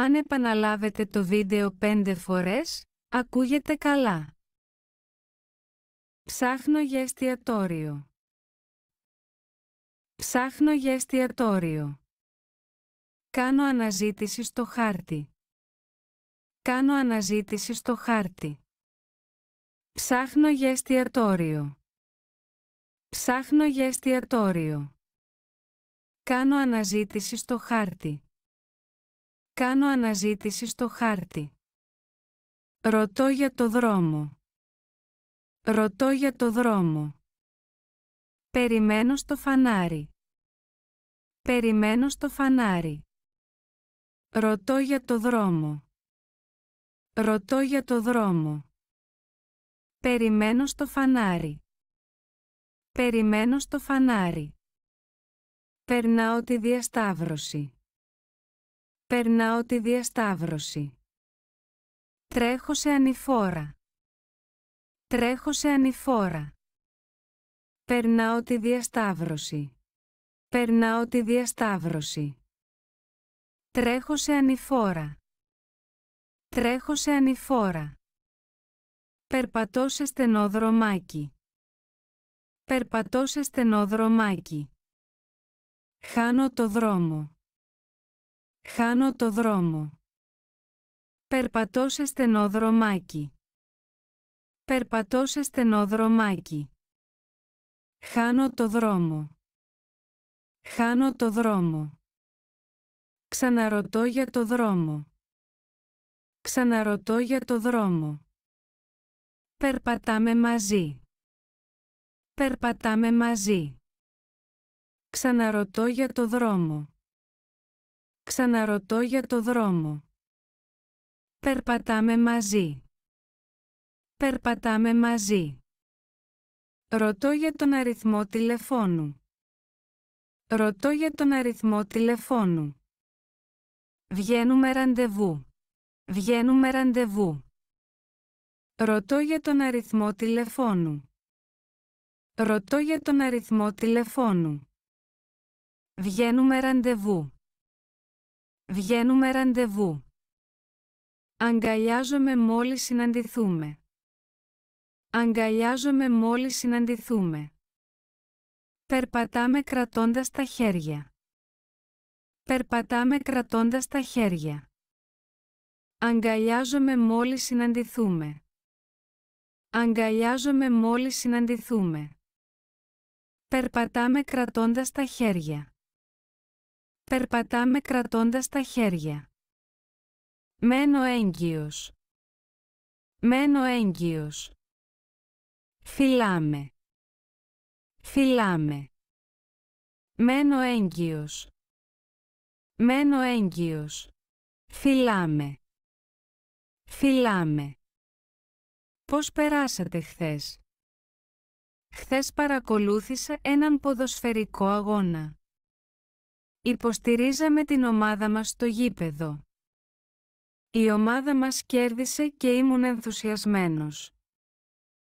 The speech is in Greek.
Αν επαναλάβετε το βίντεο 5 φορές, ακούγεται καλά. Ψάχνω για εστιατόριο. Ψάχνω για εστιατόριο. Κάνω αναζήτηση στο χάρτη. Κάνω αναζήτηση στο χάρτη. Ψάχνω για εστιατόριο. Ψάχνω για εστιατόριο. Κάνω αναζήτηση στο χάρτη. Κάνω αναζήτηση στο χάρτη. Ρωτώ για το δρόμο. Ρωτώ για το δρόμο. Περιμένω στο φανάρι. Περιμένω στο φανάρι. Ρωτώ για το δρόμο. Ρωτώ για το δρόμο. Περιμένω στο φανάρι. Περιμένω στο φανάρι. Περνάω τη διασταύρωση. Περνάω τη διασταύρωση. Τρέχω σε ανηφόρα. Τρέχω σε ανηφόρα. Περνάω τη διασταύρωση. Περνάω τη διασταύρωση. Τρέχω σε ανηφόρα. Τρέχω σε ανηφόρα. Περπατώ σε στενό δρομάκι. Περπατώ σε δρομάκι. Χάνω το δρόμο. Χάνω το δρόμο. Περπατώ σε στενό δρομάκι. Περπατώ σε στενό δρομάκι. Χάνω το δρόμο. Χάνω το δρόμο. Ξαναρωτώ για το δρόμο. Ξαναρωτώ για το δρόμο. Περπατάμε μαζί. Περπατάμε μαζί. Ξαναρωτώ για το δρόμο. Ξαναρωτώ για το δρόμο. Περπατάμε μαζί. Περπατάμε μαζί. Ρωτώ για τον αριθμό τηλεφώνου. Ρωτώ για τον αριθμό τηλεφώνου. Βγαίνουμε ραντεβού. Βγαίνουμε ραντεβού. Ρωτώ για τον αριθμό τηλεφώνου. Ρωτώ για τον αριθμό τηλεφώνου. Βγαίνουμε ραντεβού. Βγαίνουμε ραντεβού. Αγκαλιάζομαι μόλις συναντηθούμε. Αγκαλιάζομαι μόλις συναντηθούμε. Περπατάμε κρατώντας τα χέρια. Περπατάμε κρατώντας τα χέρια. Αγκαλιάζομαι μόλις συναντηθούμε. Αγκαλιάζομαι μόλις συναντηθούμε. Περπατάμε κρατώντας τα χέρια. Περπατάμε κρατώντας τα χέρια. Μένω έγκυος. Μένω έγκυος. Φιλάμε. Φιλάμε. Μένω έγκυος. Μένω έγκυος. Φιλάμε. Φιλάμε. Πώς περάσατε χθες. Χθες παρακολούθησα έναν ποδοσφαιρικό αγώνα. Υποστηρίζαμε την ομάδα μας στο γήπεδο. Η ομάδα μας κέρδισε και ήμουν ενθουσιασμένος.